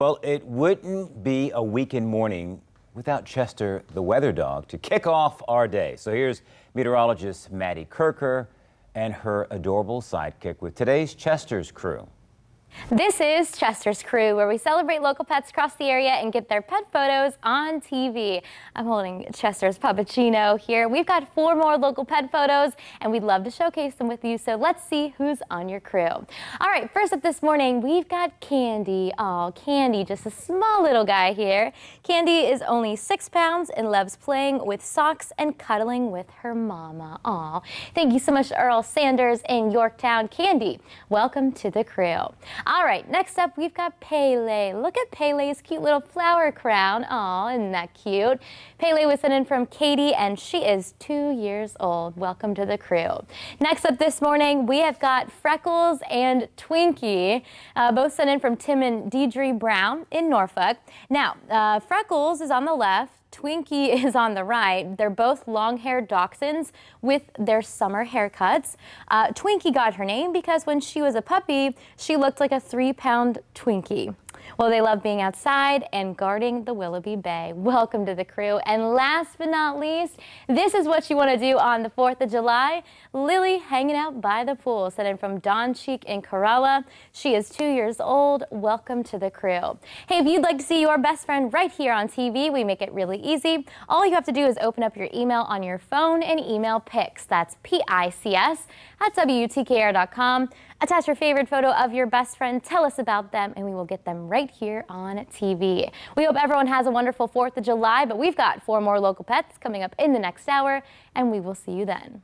Well, it wouldn't be a weekend morning without Chester the weather dog to kick off our day. So here's meteorologist Maddie Kirker and her adorable sidekick with today's Chester's crew. This is Chester's Crew, where we celebrate local pets across the area and get their pet photos on TV. I'm holding Chester's Puppuccino here. We've got four more local pet photos, and we'd love to showcase them with you, so let's see who's on your crew. All right, first up this morning, we've got Candy. Oh, Candy, just a small little guy here. Candy is only six pounds and loves playing with socks and cuddling with her mama. Aw, thank you so much, Earl Sanders in Yorktown. Candy, welcome to the crew. All right, next up we've got Pele. Look at Pele's cute little flower crown. Aw, isn't that cute? Pele was sent in from Katie and she is two years old. Welcome to the crew. Next up this morning we have got Freckles and Twinkie, uh, both sent in from Tim and Deidre Brown in Norfolk. Now, uh, Freckles is on the left Twinkie is on the right. They're both long-haired dachshunds with their summer haircuts. Uh, Twinkie got her name because when she was a puppy, she looked like a three-pound Twinkie. Well, they love being outside and guarding the Willoughby Bay. Welcome to the crew. And last but not least, this is what you want to do on the 4th of July. Lily hanging out by the pool, sent in from Don Cheek in Kerala. She is two years old. Welcome to the crew. Hey, if you'd like to see your best friend right here on TV, we make it really easy. All you have to do is open up your email on your phone and email pics. That's P-I-C-S at WTKR.com. Attach your favorite photo of your best friend. Tell us about them and we will get them right right here on TV. We hope everyone has a wonderful 4th of July, but we've got four more local pets coming up in the next hour, and we will see you then.